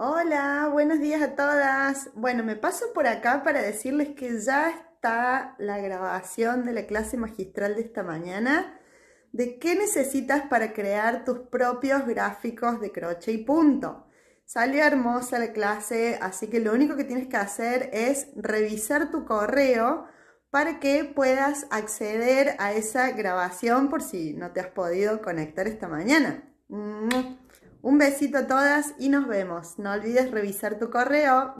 Hola, buenos días a todas. Bueno, me paso por acá para decirles que ya está la grabación de la clase magistral de esta mañana de qué necesitas para crear tus propios gráficos de crochet y punto. Salió hermosa la clase, así que lo único que tienes que hacer es revisar tu correo para que puedas acceder a esa grabación por si no te has podido conectar esta mañana. Un besito a todas y nos vemos. No olvides revisar tu correo.